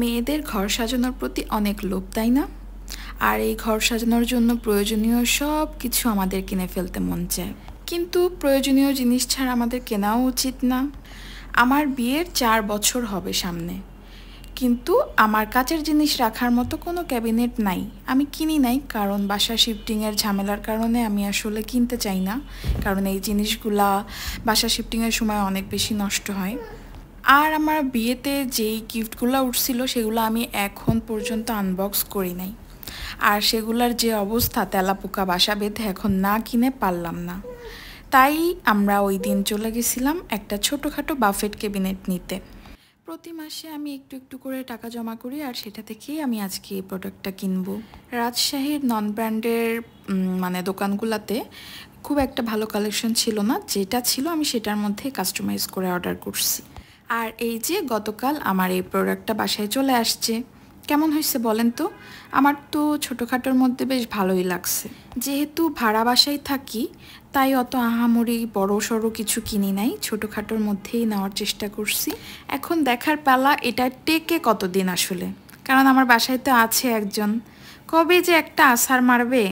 মেয়েদের ঘর সাজানোর প্রতি অনেক লোভ তাই না আর এই ঘর সাজানোর জন্য প্রয়োজনীয় সব কিছু আমাদের কিনে ফেলতে মন চায় কিন্তু প্রয়োজনীয় জিনিস ছাড়া আমাদের কেনাও উচিত না আমার বিয়ের চার বছর হবে সামনে কিন্তু আমার কাছের জিনিস রাখার মতো কোনো ক্যাবিনেট নাই আমি কিনি নাই কারণ বাসা শিফটিংয়ের ঝামেলার কারণে আমি আসলে কিনতে চাই না কারণ এই জিনিসগুলা বাসা শিফটিংয়ের সময় অনেক বেশি নষ্ট হয় আর আমার বিয়েতে যেই গিফটগুলো উঠছিল সেগুলো আমি এখন পর্যন্ত আনবক্স করি নাই আর সেগুলার যে অবস্থা তেলাপোকা বাসা বেঁধে এখন না কিনে পারলাম না তাই আমরা ওই দিন চলে গেছিলাম একটা ছোটোখাটো বাফেট ক্যাবিনেট নিতে প্রতি মাসে আমি একটু একটু করে টাকা জমা করি আর সেটা থেকেই আমি আজকে এই প্রোডাক্টটা কিনবো রাজশাহীর নন ব্র্যান্ডের মানে দোকানগুলোতে খুব একটা ভালো কালেকশন ছিল না যেটা ছিল আমি সেটার মধ্যে কাস্টমাইজ করে অর্ডার করছি আর এই যে গতকাল আমার এই প্রোডাক্টটা বাসায় চলে আসছে কেমন হয়েছে বলেন তো আমার তো ছোটোখাটোর মধ্যে বেশ ভালোই লাগছে যেহেতু ভাড়া বাসায় থাকি তাই অত আহামরি বড় সড়ো কিছু কিনি নাই ছোটোখাটোর মধ্যেই নেওয়ার চেষ্টা করছি এখন দেখার পালা এটা টেকে কতদিন আসলে কারণ আমার বাসায় তো আছে একজন কবে যে একটা আসার মারবে